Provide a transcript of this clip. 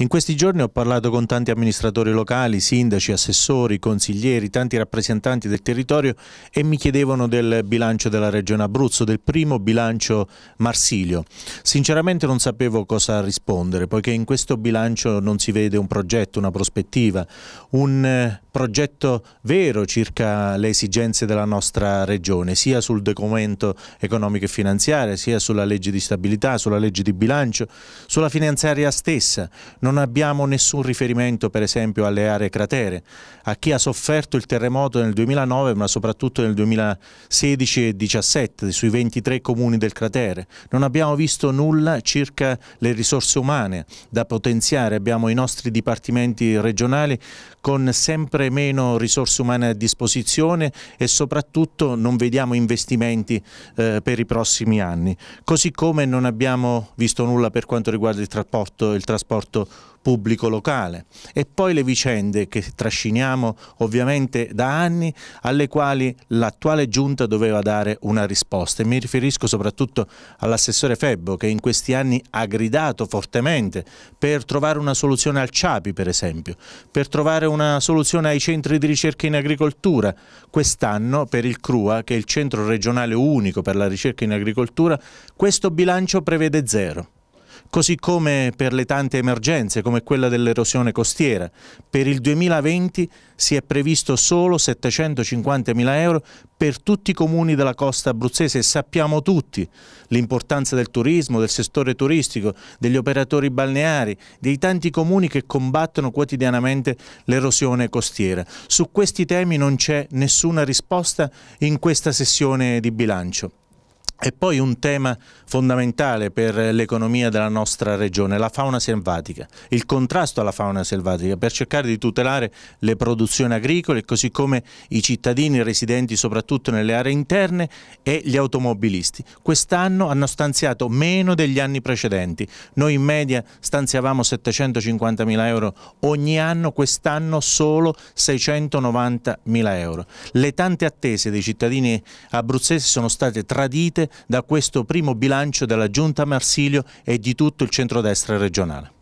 In questi giorni ho parlato con tanti amministratori locali, sindaci, assessori, consiglieri, tanti rappresentanti del territorio e mi chiedevano del bilancio della Regione Abruzzo, del primo bilancio Marsilio. Sinceramente non sapevo cosa rispondere, poiché in questo bilancio non si vede un progetto, una prospettiva, un eh, progetto vero circa le esigenze della nostra Regione, sia sul documento economico e finanziario, sia sulla legge di stabilità, sulla legge di bilancio, sulla finanziaria stessa. Non non abbiamo nessun riferimento per esempio alle aree cratere, a chi ha sofferto il terremoto nel 2009 ma soprattutto nel 2016 e 2017 sui 23 comuni del cratere. Non abbiamo visto nulla circa le risorse umane da potenziare, abbiamo i nostri dipartimenti regionali con sempre meno risorse umane a disposizione e soprattutto non vediamo investimenti eh, per i prossimi anni, così come non abbiamo visto nulla per quanto riguarda il trasporto, il trasporto pubblico locale e poi le vicende che trasciniamo ovviamente da anni alle quali l'attuale giunta doveva dare una risposta e mi riferisco soprattutto all'assessore Febbo che in questi anni ha gridato fortemente per trovare una soluzione al Ciapi per esempio, per trovare una soluzione ai centri di ricerca in agricoltura, quest'anno per il CRUA che è il centro regionale unico per la ricerca in agricoltura questo bilancio prevede zero così come per le tante emergenze come quella dell'erosione costiera. Per il 2020 si è previsto solo 750.000 euro per tutti i comuni della costa abruzzese e sappiamo tutti l'importanza del turismo, del settore turistico, degli operatori balneari, dei tanti comuni che combattono quotidianamente l'erosione costiera. Su questi temi non c'è nessuna risposta in questa sessione di bilancio. E poi un tema fondamentale per l'economia della nostra regione, la fauna selvatica, il contrasto alla fauna selvatica per cercare di tutelare le produzioni agricole così come i cittadini residenti soprattutto nelle aree interne e gli automobilisti. Quest'anno hanno stanziato meno degli anni precedenti, noi in media stanziavamo 750 mila euro ogni anno, quest'anno solo 690 mila euro. Le tante attese dei cittadini abruzzesi sono state tradite da questo primo bilancio della Giunta Marsilio e di tutto il centrodestra regionale.